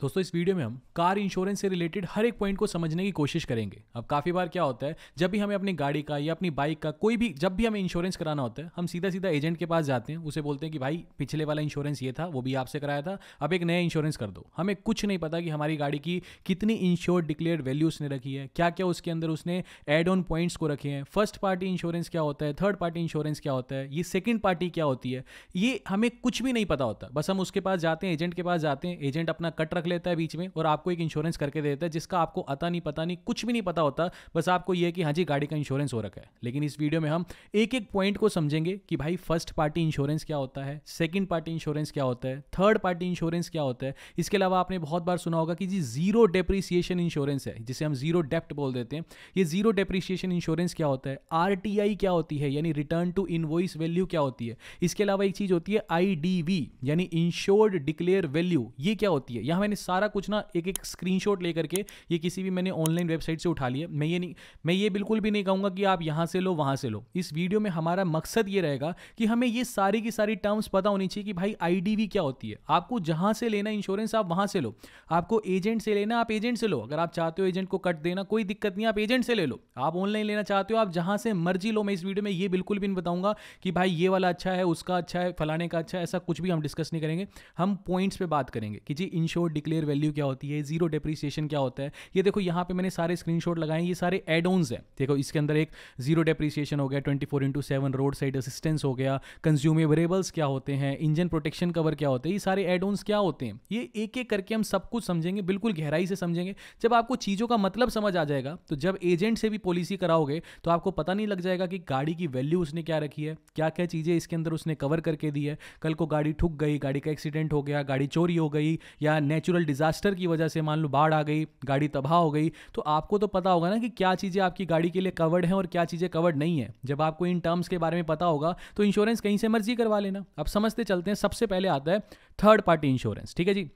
दोस्तों इस वीडियो में हम कार इंश्योरेंस से रिलेटेड हर एक पॉइंट को समझने की कोशिश करेंगे अब काफ़ी बार क्या होता है जब भी हमें अपनी गाड़ी का या अपनी बाइक का कोई भी जब भी हमें इंश्योरेंस कराना होता है हम सीधा सीधा एजेंट के पास जाते हैं उसे बोलते हैं कि भाई पिछले वाला इंश्योरेंस ये था वो भी आपसे कराया था अब एक नया इंश्योरेंस कर दो हमें कुछ नहीं पता कि हमारी गाड़ी की कितनी इंश्योर डिक्लेयर वैल्यू उसने रखी है क्या क्या उसके अंदर उसने एड ऑन पॉइंट्स को रखे हैं फर्स्ट पार्टी इंश्योरेंस क्या होता है थर्ड पार्टी इंश्योरेंस क्या होता है ये सेकेंड पार्टी क्या होती है ये हमें कुछ भी नहीं पता होता बस हम उसके पास जाते हैं एजेंट के पास जाते हैं एजेंट अपना कट रख लेता है बीच में और आपको एक इंश्योरेंस करके देता है जिसका आपको अता नहीं पता नहीं कुछ भी नहीं पता होता बस आपको यह कि हाँ जी गाड़ी का इंश्योरेंस हो रखा है लेकिन इस वीडियो में हम एक एक पॉइंट को समझेंगे कि भाई फर्स्ट पार्टी इंश्योरेंस क्या होता है सेकेंड पार्टी इंश्योरेंस क्या होता है थर्ड पार्टी इंश्योरेंस क्या होता है इसके अलावा आपने बहुत बार सुना होगा कि जी जीरो डेप्रिसिएशन इंश्योरेंस है जिसे हम जीरो डेप्ट बोल देते हैं ये जीरो डेप्रिसिएशन इंश्योरेंस क्या होता है आर क्या होती है यानी रिटर्न टू इनवॉइस वैल्यू क्या होती है इसके अलावा एक चीज होती है आई यानी इंश्योर्ड डिक्लेयर वैल्यू ये क्या होती है यहां मैंने सारा कुछ ना एक एक स्क्रीनशॉट लेकर के ये किसी भी मैंने ऑनलाइन वेबसाइट से उठा लिया मैं ये नहीं मैं ये बिल्कुल भी नहीं कहूँगा कि आप यहाँ से लो वहाँ से लो इस वीडियो में हमारा मकसद ये रहेगा कि हमें ये सारी की सारी टर्म्स पता होनी चाहिए कि भाई आई क्या होती है आपको जहाँ से लेना इंश्योरेंस आप वहाँ से लो आपको एजेंट से लेना आप एजेंट से लो अगर आप चाहते हो एजेंट को कट देना कोई दिक्कत नहीं आप एजेंट से ले लो आप ऑनलाइन लेना चाहते हो आप जहाँ से मर्जी लो मैं इस वीडियो में ये बिल्कुल भी नहीं बताऊंगा कि भाई ये वाला अच्छा है उसका अच्छा है फलाने का अच्छा है ऐसा कुछ भी हम डिस्कस नहीं करेंगे हम पॉइंट्स पे बात करेंगे कि जी इंश्योर डिक्लेयर वैल्यू क्या होती है जीरो डिप्रिसिएशन क्या होता है ये देखो यहाँ पे मैंने सारे स्क्रीन शॉट लगाए ये सारे एड ऑनस हैं देखो इसके अंदर एक जीरो डिप्रिसिएशन हो गया twenty four into seven road side assistance हो गया कंज्यूमेबरेबल्स क्या होते हैं इंजन प्रोटेक्शन कवर क्या होते हैं ये सारे एड ऑनस क्या होते हैं ये एक एक करके हम सब कुछ समझेंगे बिल्कुल गहराई से समझेंगे जब आपको चीज़ों का मतलब समझ आ जाएगा तो जब एजेंट से भी पॉलिसी कराओगे तो आपको पता नहीं लग जाएगा कि गाड़ी की वैल्यू उसने क्या रखी है क्या क्या चीज़ें इसके अंदर उसने कवर करके दी है कल को गाड़ी ठुक गई गाड़ी का एक्सीडेंट हो गया गाड़ी चोरी हो गई या नेचुरल नेचुरल डिजास्टर की वजह से मान लो बाढ़ आ गई गाड़ी तबाह हो गई तो आपको तो पता होगा ना कि क्या चीज़ें आपकी गाड़ी के लिए कवर्ड हैं और क्या चीज़ें कवर्ड नहीं है जब आपको इन टर्म्स के बारे में पता होगा तो इंश्योरेंस कहीं से मर्जी करवा लेना अब समझते चलते हैं सबसे पहले आता है थर्ड पार्टी इंश्योरेंस ठीक है जी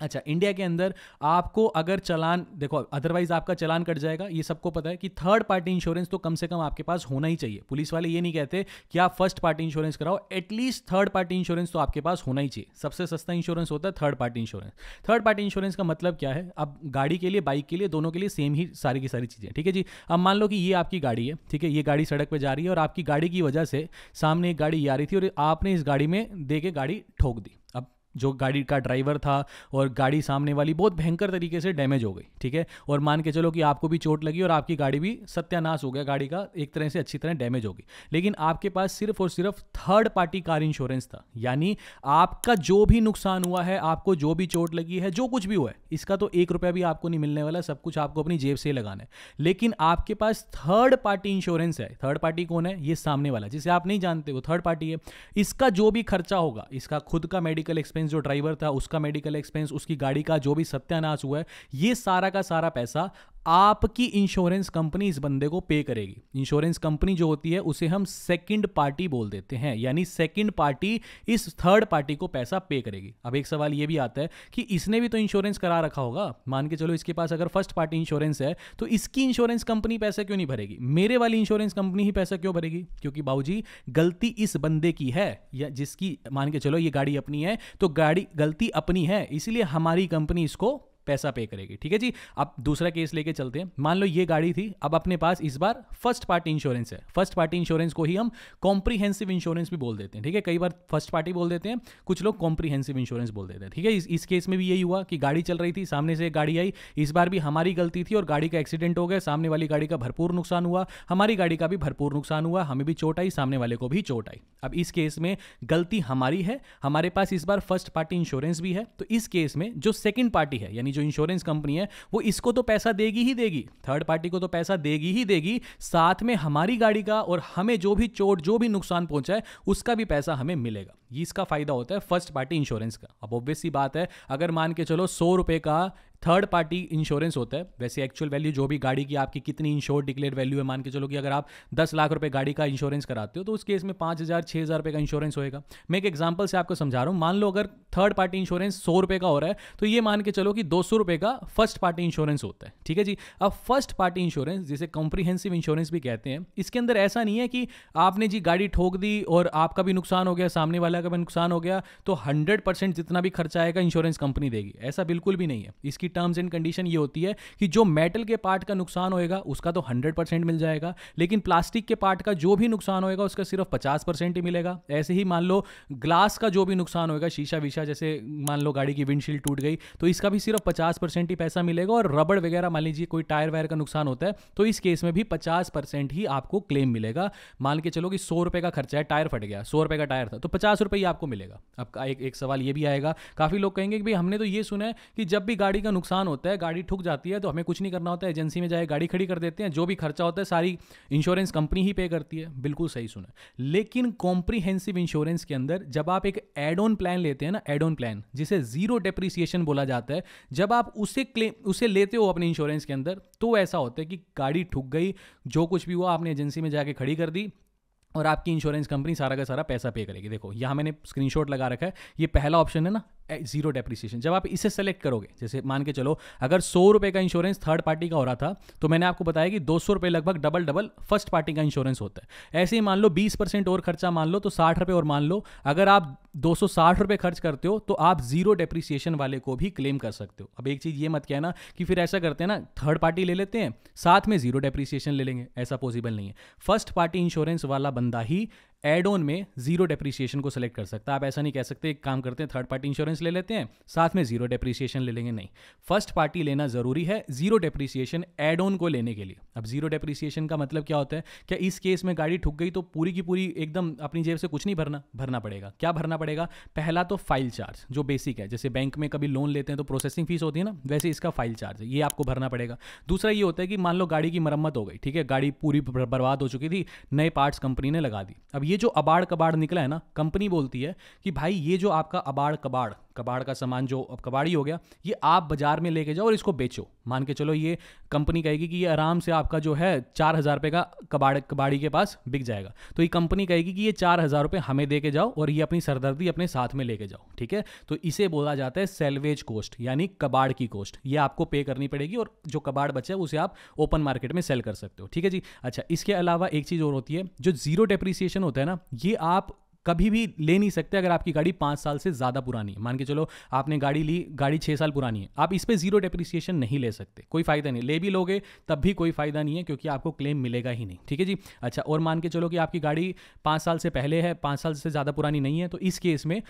अच्छा इंडिया के अंदर आपको अगर चलान देखो अदरवाइज आपका चलान कट जाएगा ये सबको पता है कि थर्ड पार्टी इंश्योरेंस तो कम से कम आपके पास होना ही चाहिए पुलिस वाले ये नहीं कहते कि आप फर्स्ट पार्टी इंश्योरेंस कराओ एटलीस्ट थर्ड पार्टी इंश्योरेंस तो आपके पास होना ही चाहिए सबसे सस्ता इंश्योरेंस होता है third party insurance third party insurance का मतलब क्या है अब गाड़ी के लिए बाइक के लिए दोनों के लिए सेम ही सारी की सारी चीज़ें ठीक है जी अब मान लो कि ये आपकी गाड़ी है ठीक है ये गाड़ी सड़क पर जा रही है और आपकी गाड़ी की वजह से सामने एक गाड़ी आ रही थी और आपने इस गाड़ी में दे के गाड़ी ठोक दी अब जो गाड़ी का ड्राइवर था और गाड़ी सामने वाली बहुत भयंकर तरीके से डैमेज हो गई ठीक है और मान के चलो कि आपको भी चोट लगी और आपकी गाड़ी भी सत्यानाश हो गया गाड़ी का एक तरह से अच्छी तरह डैमेज होगी लेकिन आपके पास सिर्फ और सिर्फ थर्ड पार्टी कार इंश्योरेंस था यानी आपका जो भी नुकसान हुआ है आपको जो भी चोट लगी है जो कुछ भी हुआ है इसका तो एक रुपया भी आपको नहीं मिलने वाला सब कुछ आपको अपनी जेब से लगाना है लेकिन आपके पास थर्ड पार्टी इंश्योरेंस है थर्ड पार्टी कौन है ये सामने वाला जिसे आप नहीं जानते वो थर्ड पार्टी है इसका जो भी खर्चा होगा इसका खुद का मेडिकल एक्सपेंस एक्सपेंस जो ड्राइवर था उसका मेडिकल एक्सपेंस उसकी गाड़ी का जो भी सत्यानाश हुआ है ये सारा का सारा पैसा आपकी इंश्योरेंस कंपनी इस बंदे को पे करेगी इंश्योरेंस कंपनी जो होती है उसे हम सेकंड पार्टी बोल देते हैं यानी सेकंड पार्टी इस थर्ड पार्टी को पैसा पे करेगी अब एक सवाल ये भी आता है कि इसने भी तो इंश्योरेंस करा रखा होगा मान के चलो इसके पास अगर फर्स्ट पार्टी इंश्योरेंस है तो इसकी इंश्योरेंस कंपनी पैसा क्यों नहीं भरेगी मेरे वाली इंश्योरेंस कंपनी ही पैसा क्यों भरेगी क्योंकि बाबूजी गलती इस बंदे की है या जिसकी मान के चलो ये गाड़ी अपनी है तो गाड़ी गलती अपनी है इसीलिए हमारी कंपनी इसको पैसा पे करेगी ठीक है जी अब दूसरा केस लेके चलते हैं मान लो ये गाड़ी थी अब अपने पास इस बार फर्स्ट पार्टी इंश्योरेंस है फर्स्ट पार्टी इंश्योरेंस को ही हम कॉम्प्रीहेंसिव इंश्योरेंस भी बोल देते हैं ठीक है कई बार फर्स्ट पार्टी बोल देते हैं कुछ लोग कॉम्प्रीहेंसिव इंश्योरेंस बोल देते हैं ठीक है इस, इस केस में भी यही हुआ कि गाड़ी चल रही थी सामने से एक गाड़ी आई इस बार भी हमारी गलती थी और गाड़ी का एक्सीडेंट हो गया सामने वाली गाड़ी का भरपूर नुकसान हुआ हमारी गाड़ी का भी भरपूर नुकसान हुआ हमें भी चोट आई सामने वाले को भी चोट आई अब इस केस में गलती हमारी है हमारे पास इस बार फर्स्ट पार्टी इंश्योरेंस भी है तो इस केस में जो सेकेंड पार्टी है यानी जो इंश्योरेंस कंपनी है वो इसको तो पैसा देगी ही देगी थर्ड पार्टी को तो पैसा देगी ही देगी साथ में हमारी गाड़ी का और हमें जो भी चोट जो भी नुकसान पहुंचा है उसका भी पैसा हमें मिलेगा इसका फायदा होता है फर्स्ट पार्टी इंश्योरेंस का अब ऑब्वियस बात है अगर मान के चलो सौ रुपए का थर्ड पार्टी इंश्योरेंस होता है वैसे एक्चुअल वैल्यू जो भी गाड़ी की आपकी कितनी इंश्योर डिक्लेयर वैल्यू है मान के चलो कि अगर आप दस लाख रुपये गाड़ी का इंश्योरेंस कराते हो तो उस केस में पाँच हज़ार छः हज़ार रुपये का इंश्योरेंस होएगा मैं एक एग्जाम्पल से आपको समझा रहा हूँ मान लो अगर थर्ड पार्टी इंश्योरेंस सौ रुपये का हो रहा है तो ये मान के चलो कि दो सौ रुपये का फर्स्ट पार्टी इंश्योरेंस होता है ठीक है जी अब फर्स्ट पार्टी इंश्योरेंस जिसे कॉम्प्रीहेंसिव इंश्योरेंस भी कहते हैं इसके अंदर ऐसा नहीं है कि आपने जी गाड़ी ठोक दी और आपका भी नुकसान हो गया सामने वाला का भी नुकसान हो गया तो हंड्रेड जितना भी खर्चा आएगा इंश्योरेंस कंपनी देगी ऐसा बिल्कुल भी नहीं है इसकी उसकी टर्म्स एंड कंडीशन ये होती है कि जो मेटल के पार्ट का नुकसान होएगा उसका तो हंड्रेड परसेंट मिल जाएगा लेकिन प्लास्टिक के पार्ट का जो भी नुकसान होएगा उसका सिर्फ पचास परसेंट ही मिलेगा ऐसे ही मान लो ग्लास का जो भी नुकसान होएगा शीशा वीशा जैसे मान लो गाड़ी की विंडशील्ड टूट गई तो इसका भी सिर्फ पचास परसेंट ही पैसा मिलेगा और रबड़ वगैरह मान लीजिए कोई टायर वायर का नुकसान होता है तो इस केस में भी पचास परसेंट ही आपको क्लेम मिलेगा मान के चलो कि सौ रुपये का खर्चा है टायर फट गया सौ रुपये का टायर था तो पचास रुपये ही आपको मिलेगा आपका एक, एक सवाल ये भी आएगा काफ़ी लोग कहेंगे कि भाई हमने तो ये सुना है कि जब भी गाड़ी का नुकसान होता है गाड़ी ठुक जाती है तो हमें कुछ नहीं करना होता है एजेंसी में जाए गाड़ी खड़ी कर देते हैं जो भी खर्चा होता है सारी इंश्योरेंस कंपनी ही पे करती है बिल्कुल सही सुना लेकिन कॉम्प्रीहेंसिव इंश्योरेंस के अंदर जब आप एक एड ऑन प्लान लेते हैं ना एड ऑन प्लान जिसे जीरो डेप्रिसिएशन बोला जाता है जब आप उसे क्लेम उसे लेते हो अपने इंश्योरेंस के अंदर तो ऐसा होता है कि गाड़ी ठुक गई जो कुछ भी हुआ आपने एजेंसी में जाके खड़ी कर दी और आपकी इंश्योरेंस कंपनी सारा का सारा पैसा पे करेगी देखो यहाँ मैंने स्क्रीनशॉट लगा रखा है ये पहला ऑप्शन है ना जीरो डेप्रिसिएशन जब आप इसे सेलेक्ट करोगे जैसे मान के चलो अगर सौ रुपये का इंश्योरेंस थर्ड पार्टी का हो रहा था तो मैंने आपको बताया कि दो सौ रुपये लगभग डबल डबल फर्स्ट पार्टी का इंश्योरेंस होता है ऐसे ही मान लो बीस परसेंट और खर्चा मान लो तो साठ रुपये और मान लो अगर आप दो सौ साठ रुपये खर्च करते हो तो आप जीरो डेप्रिसिएशन वाले को भी क्लेम कर सकते हो अब एक चीज़ ये मत कहना कि फिर ऐसा करते हैं ना थर्ड पार्टी ले लेते हैं साथ में जीरो डेप्रिसिएशन ले लेंगे ऐसा पॉसिबल नहीं है फर्स्ट पार्टी इंश्योरेंस वाला बंदा ही एड ऑन में जीरो डेप्रिसिएशन को सिलेक्ट कर सकता है आप ऐसा नहीं कह सकते एक काम करते हैं थर्ड पार्टी इंश्योरेंस ले लेते हैं साथ में जीरो डेप्रिसिएशन ले लेंगे नहीं फर्स्ट पार्टी लेना जरूरी है जीरो डेप्रिसिएशन एड ऑन को लेने के लिए अब जीरो डेप्रिसिएशन का मतलब क्या होता है क्या इस केस में गाड़ी ठुक गई तो पूरी की पूरी एकदम अपनी जेब से कुछ नहीं भरना भरना पड़ेगा क्या भरना पड़ेगा पहला तो फाइल चार्ज जो बेसिक है जैसे बैंक में कभी लोन लेते हैं तो प्रोसेसिंग फीस होती है ना वैसे इसका फाइल चार्ज ये आपको भरना पड़ेगा दूसरा ये होता है कि मान लो गाड़ी की मरम्मत हो गई ठीक है गाड़ी पूरी बर्बाद हो चुकी थी नए पार्ट्स कंपनी ने लगा दी अब ये जो अबाड़ कबाड़ निकला है ना कंपनी बोलती है कि भाई ये जो आपका अबाड़ कबाड़ कबाड़ का सामान जो अब कबाड़ी हो गया ये आप बाजार में लेके जाओ और इसको बेचो मान के चलो ये कंपनी कहेगी कि ये आराम से आपका जो है चार हज़ार रुपये का कबाड़ कबाड़ी के पास बिक जाएगा तो ये कंपनी कहेगी कि ये चार हज़ार रुपये हमें दे के जाओ और ये अपनी सरदर्दी अपने साथ में लेके जाओ ठीक है तो इसे बोला जाता है सेलवेज कोस्ट यानी कबाड़ की कोस्ट ये आपको पे करनी पड़ेगी और जो कबाड़ बचे है उसे आप ओपन मार्केट में सेल कर सकते हो ठीक है जी अच्छा इसके अलावा एक चीज़ और होती है जो जीरो डेप्रिसिएशन होता है ना ये आप कभी भी ले नहीं सकते अगर आपकी गाड़ी पाँच साल से ज़्यादा पुरानी है मान के चलो आपने गाड़ी ली गाड़ी छः साल पुरानी है आप इस पर जीरो डेप्रिसिएशन नहीं ले सकते कोई फ़ायदा नहीं ले भी लोगे तब भी कोई फ़ायदा नहीं है क्योंकि आपको क्लेम मिलेगा ही नहीं ठीक है जी अच्छा और मान के चलो कि आपकी गाड़ी पाँच साल से पहले है पाँच साल से ज़्यादा पुरानी नहीं है तो इस केस में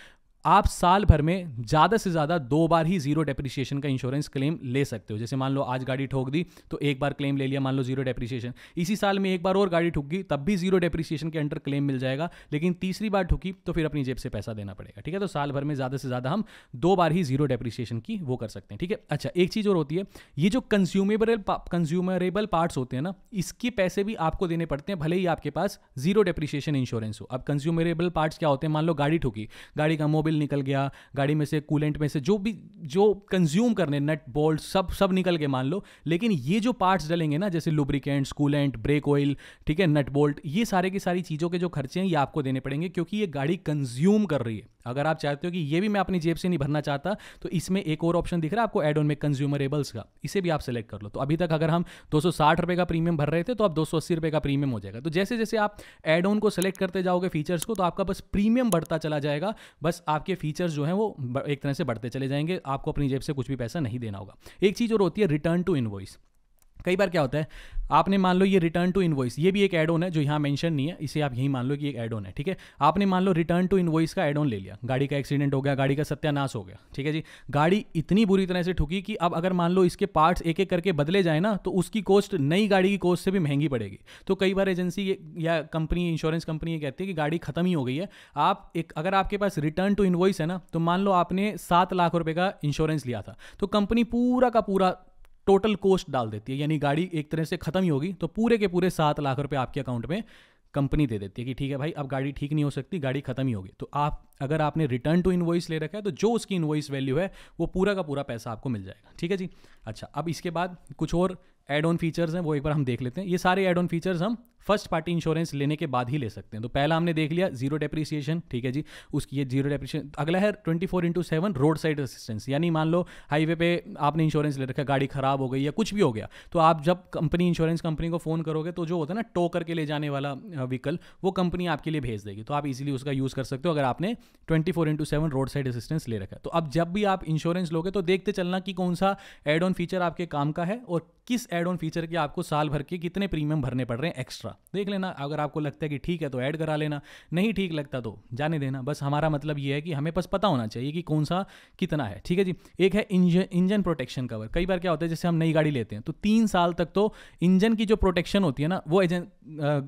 आप साल भर में ज़्यादा से ज़्यादा दो बार ही जीरो डेप्रिसिएशन का इंश्योरेंस क्लेम ले सकते हो जैसे मान लो आज गाड़ी ठोक दी तो एक बार क्लेम ले लिया मान लो जीरो डेप्रिसिएशन इसी साल में एक बार और गाड़ी ठुक गई तब भी जीरो डेप्रिसिएशन के अंडर क्लेम मिल जाएगा लेकिन तीसरी बार ठुकी तो फिर अपनी जेब से पैसा देना पड़ेगा ठीक है तो साल भर में ज़्यादा से ज़्यादा हम दो बार ही जीरो डेप्रिसिएशन की वो कर सकते हैं ठीक है अच्छा एक चीज़ और होती है ये जो कंज्यूमेबल कंज्यूमरेबल पार्ट्स होते हैं ना इसके पैसे भी आपको देने पड़ते हैं भले ही आपके पास जीरो डेप्रिसिएशन इंश्योरेंस हो अब कंज्यूमरेबल पार्ट्स क्या होते हैं मान लो गाड़ी ठुकी गाड़ी का मोबाइल ऑयल निकल गया गाड़ी में से कूलेंट में से जो भी जो कंज्यूम करने नट बोल्ट सब सब निकल गए मान लो लेकिन ये जो पार्ट्स डलेंगे ना जैसे लुब्रिकेंट्स कूलेंट ब्रेक ऑयल ठीक है नट बोल्ट ये सारे की सारी चीज़ों के जो खर्चे हैं ये आपको देने पड़ेंगे क्योंकि ये गाड़ी कंज्यूम कर रही है अगर आप चाहते हो कि ये भी मैं अपनी जेब से नहीं भरना चाहता तो इसमें एक और ऑप्शन दिख रहा है आपको एड ऑन में कंज्यूमरेबल्स का इसे भी आप सेलेक्ट कर लो तो अभी तक अगर हम दो रुपए का प्रीमियम भर रहे थे तो अब दो रुपए का प्रीमियम हो जाएगा तो जैसे जैसे आप एड ऑन को सेलेक्ट करते जाओगे फीचर्स को तो आपका बस प्रीमियम बढ़ता चला जाएगा बस आप आपके फीचर्स जो हैं वो एक तरह से बढ़ते चले जाएंगे आपको अपनी जेब से कुछ भी पैसा नहीं देना होगा एक चीज़ और होती है रिटर्न टू इन्वॉइस कई बार क्या होता है आपने मान लो ये रिटर्न टू इनवॉइस ये भी एक एड ऑन है जो यहाँ मेंशन नहीं है इसे आप यही मान लो कि एक एड ऑन है ठीक है आपने मान लो रिटर्न टू इनवॉइस का एड ऑन ले लिया गाड़ी का एक्सीडेंट हो गया गाड़ी का सत्यानाश हो गया ठीक है जी गाड़ी इतनी बुरी तरह से ठुकी कि अब अगर मान लो इसके पार्ट्स एक एक करके बदले जाए ना तो उसकी कॉस्ट नई गाड़ी की कॉस्ट से भी महंगी पड़ेगी तो कई बार एजेंसी या कंपनी इंश्योरेंस कंपनी ये कहती है कि गाड़ी खत्म ही हो गई है आप एक अगर आपके पास रिटर्न टू इन्वॉइस है ना तो मान लो आपने सात लाख रुपये का इंश्योरेंस लिया था तो कंपनी पूरा का पूरा टोटल कोस्ट डाल देती है यानी गाड़ी एक तरह से ख़त्म ही होगी तो पूरे के पूरे सात लाख रुपये आपके अकाउंट में कंपनी दे देती है कि ठीक है भाई अब गाड़ी ठीक नहीं हो सकती गाड़ी खत्म ही होगी तो आप अगर आपने रिटर्न टू इन्वॉइस ले रखा है तो जो उसकी इन्वॉइस वैल्यू है वो पूरा का पूरा पैसा आपको मिल जाएगा ठीक है जी अच्छा अब इसके बाद कुछ और एड ऑन फीचर्स हैं वो एक बार हम देख लेते हैं ये सारे एड ऑन फीचर्स हम फर्स्ट पार्टी इंश्योरेंस लेने के बाद ही ले सकते हैं तो पहला हमने देख लिया जीरो डेप्रिसिएशन ठीक है जी उसकी ये जीरो डेप्रिसिएशन अगला है twenty four into seven road side assistance यानी मान लो हाईवे पे आपने इंश्योरेंस ले रखा गाड़ी खराब हो गई या कुछ भी हो गया तो आप जब कंपनी इंश्योरेंस कंपनी को फ़ोन करोगे तो जो होता है ना टो करके ले जाने वाला व्हीकल वो कंपनी आपके लिए भेज देगी तो आप इजीली उसका यूज़ कर सकते हो अगर आपने twenty four into seven road side assistance ले रखा है तो अब जब भी आप इंश्योरेंस लोगे तो देखते चलना कि कौन सा एड ऑन फीचर आपके काम का है और किस एड ऑन फीचर के आपको साल भर के कितने प्रीमियम भरने पड़ रहे हैं एक्स्ट्रा देख लेना अगर आपको लगता है कि ठीक है तो ऐड करा लेना नहीं ठीक लगता तो जाने देना बस हमारा मतलब ये है कि हमें बस पता होना चाहिए कि कौन सा कितना है ठीक है जी एक है इंजन इंजन प्रोटेक्शन कवर कई बार क्या होता है जैसे हम नई गाड़ी लेते हैं तो तीन साल तक तो इंजन की जो प्रोटेक्शन होती है ना वो एजेंट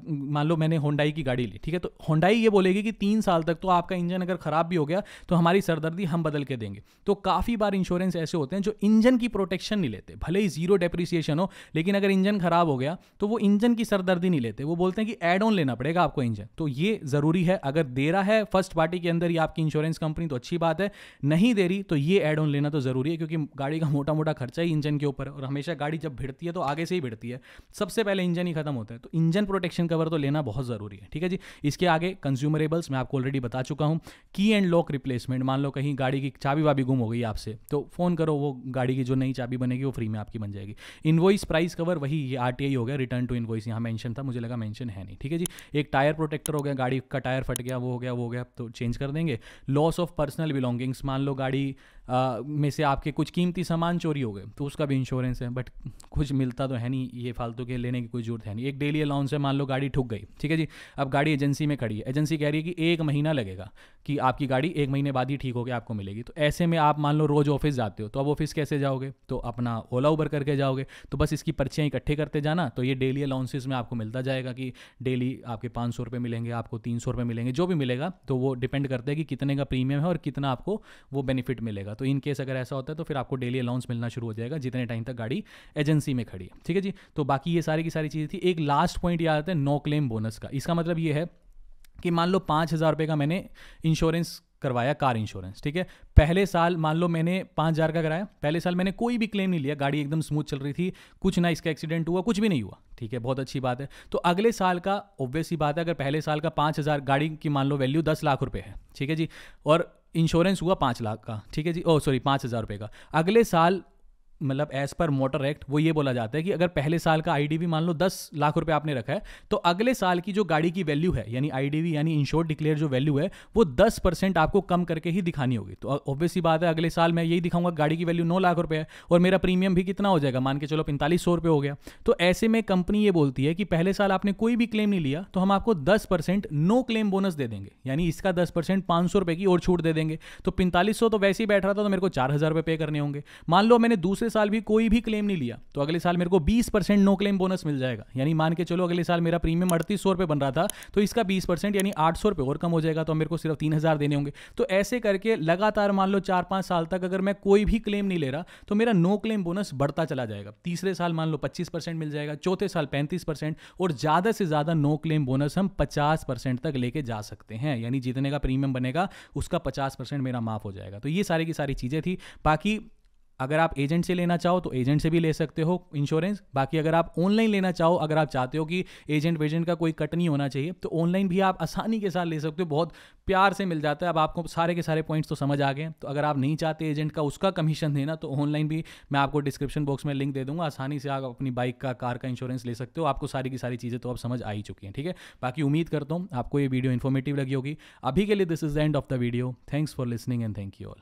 मान लो मैंने होंडाई की गाड़ी ली ठीक है तो होंडाई ये बोलेगी कि तीन साल तक तो आपका इंजन अगर ख़राब भी हो गया तो हमारी सरदर्दी हम बदल के देंगे तो काफ़ी बार इंश्योरेंस ऐसे होते हैं जो इंजन की प्रोटेक्शन नहीं लेते भले ही जीरो डेप्रिसिएशन हो लेकिन अगर इंजन ख़राब हो गया तो वो इंजन की सरदर्दी नहीं लेते लेते वो बोलते हैं कि एड ऑन लेना पड़ेगा आपको इंजन तो ये ज़रूरी है अगर दे रहा है फर्स्ट पार्टी के अंदर या आपकी इंश्योरेंस कंपनी तो अच्छी बात है नहीं दे रही तो ये एड ऑन लेना तो ज़रूरी है क्योंकि गाड़ी का मोटा मोटा खर्चा ही इंजन के ऊपर और हमेशा गाड़ी जब भिड़ती है तो आगे से ही भिड़ती है सबसे पहले इंजन ही खत्म होता है तो इंजन प्रोटेक्शन कवर तो लेना बहुत ज़रूरी है ठीक है जी इसके आगे कंज्यूमरेबल्स मैं आपको ऑलरेडी बता चुका हूँ की एंड लॉक रिप्लेसमेंट मान लो कहीं गाड़ी की चाबी वाबी गुम हो गई आपसे तो फ़ोन करो वो गाड़ी की जो नई चाबी बनेगी वो फ्री में आपकी बन जाएगी इन्वॉइस प्राइस कवर वही ये आर हो गया रिटर्न टू इन्वॉइस यहाँ मैंशन था मुझे मुझे लगा मेंशन है नहीं ठीक है जी एक टायर प्रोटेक्टर हो गया गाड़ी का टायर फट गया वो हो गया वो हो गया तो चेंज कर देंगे लॉस ऑफ पर्सनल बिलोंगिंग्स मान लो गाड़ी आ, में से आपके कुछ कीमती सामान चोरी हो गए तो उसका भी इंश्योरेंस है बट कुछ मिलता तो है नहीं ये फालतू के लेने की कोई जरूरत है नहीं एक डेली अलाउंस है मान लो गाड़ी ठुक गई ठीक है जी अब गाड़ी एजेंसी में खड़ी है एजेंसी कह रही है कि एक महीना लगेगा कि आपकी गाड़ी एक महीने बाद ही ठीक होकर आपको मिलेगी तो ऐसे में आप मान लो रोज़ ऑफिस जाते हो तो अब ऑफिस कैसे जाओगे तो अपना ओला उबर करके जाओगे तो बस इसकी पर्चियाँ इकट्ठे करते जाना तो ये डेली अलाउंसेज में आपको मिलता जाए जाएगा कि डेली आपके पाँच सौ मिलेंगे आपको तीन सौ मिलेंगे जो भी मिलेगा तो वो डिपेंड करता है कि कितने का प्रीमियम है और कितना आपको वो बेनिफिट मिलेगा तो इन केस अगर ऐसा होता है तो फिर आपको डेली अलाउंस मिलना शुरू हो जाएगा जितने टाइम तक गाड़ी एजेंसी में खड़ी है ठीक है जी तो बाकी ये सारी की सारी चीज़ थी एक लास्ट पॉइंट याद आता है नो क्लेम बोनस का इसका मतलब ये है कि मान लो पाँच हज़ार रुपये का मैंने इंश्योरेंस करवाया कार इंश्योरेंस ठीक है पहले साल मान लो मैंने पाँच हज़ार का कराया पहले साल मैंने कोई भी क्लेम नहीं लिया गाड़ी एकदम स्मूथ चल रही थी कुछ ना इसका एक्सीडेंट हुआ कुछ भी नहीं हुआ ठीक है बहुत अच्छी बात है तो अगले साल का ऑब्वियस ही बात है अगर पहले साल का पाँच हज़ार गाड़ी की मान लो वैल्यू दस लाख रुपये है ठीक है जी और इंश्योरेंस हुआ पाँच लाख का ठीक है जी ओ oh, सॉरी पाँच हज़ार रुपये का अगले साल मतलब एज पर मोटर एक्ट वो ये बोला जाता है कि अगर पहले साल का आई मान लो दस लाख रुपये आपने रखा है तो अगले साल की जो गाड़ी की वैल्यू है यानी आई यानी इंश्योर डिक्लेयर जो वैल्यू है वो दस परसेंट आपको कम करके ही दिखानी होगी तो ऑब्वियसली बात है अगले साल मैं यही दिखाऊंगा गाड़ी की वैल्यू नौ लाख रुपये है और मेरा प्रीमियम भी कितना हो जाएगा मान के चलो पैंतालीस सौ रुपये हो गया तो ऐसे में कंपनी ये बोलती है कि पहले साल आपने कोई भी क्लेम नहीं लिया तो हम आपको दस परसेंट नो क्लेम बोनस दे देंगे यानी इसका दस परसेंट पाँच सौ रुपये की और छूट दे देंगे तो पैंतालीस सौ तो वैसे ही बैठ रहा था तो मेरे को चार हज़ार रुपये पे करने होंगे मान लो मैंने दूसरे साल भी कोई भी क्लेम नहीं लिया तो अगले साल मेरे को बीस परसेंट नो क्लेम बोनस मिल जाएगा यानी मान के चलो अगले साल मेरा प्रीमियम अड़तीस सौ रुपये बन रहा था तो इसका बीस परसेंट यानी आठ सौ रुपये और कम हो जाएगा तो मेरे को सिर्फ तीन हज़ार देने होंगे तो ऐसे करके लगातार मान लो चार पाँच साल तक अगर मैं कोई भी क्लेम नहीं ले रहा तो मेरा नो क्लेम बोनस बढ़ता चला जाएगा तीसरे साल मान लो पच्चीस परसेंट मिल जाएगा चौथे साल पैंतीस परसेंट और ज़्यादा से ज़्यादा नो क्लेम बोनस हम पचास परसेंट तक लेके जा सकते हैं यानी जितने का प्रीमियम बनेगा उसका पचास परसेंट मेरा माफ़ हो जाएगा तो ये सारी की सारी चीज़ें थी बाकी अगर आप एजेंट से लेना चाहो तो एजेंट से भी ले सकते हो इंश्योरेंस बाकी अगर आप ऑनलाइन लेना चाहो अगर आप चाहते हो कि एजेंट वेजेंट का कोई कट नहीं होना चाहिए तो ऑनलाइन भी आप आसानी के साथ ले सकते हो बहुत प्यार से मिल जाता है अब आपको सारे के सारे पॉइंट्स तो समझ आ गए तो अगर आप नहीं चाहते एजेंट का उसका कमीशन देना तो ऑनलाइन भी मैं आपको डिस्क्रिप्शन बॉक्स में लिंक दे दूंगा आसानी से आप अपनी बाइक का कार का इंश्योरेंस ले सकते हो आपको सारी की सारी चीज़ें तो अब समझ आ ही चुकी हैं ठीक है बाकी उम्मीद करता हूँ आपको ये वीडियो इन्फॉर्मेटिव लगी होगी अभी के लिए this is the end of the video thanks for listening and thank you all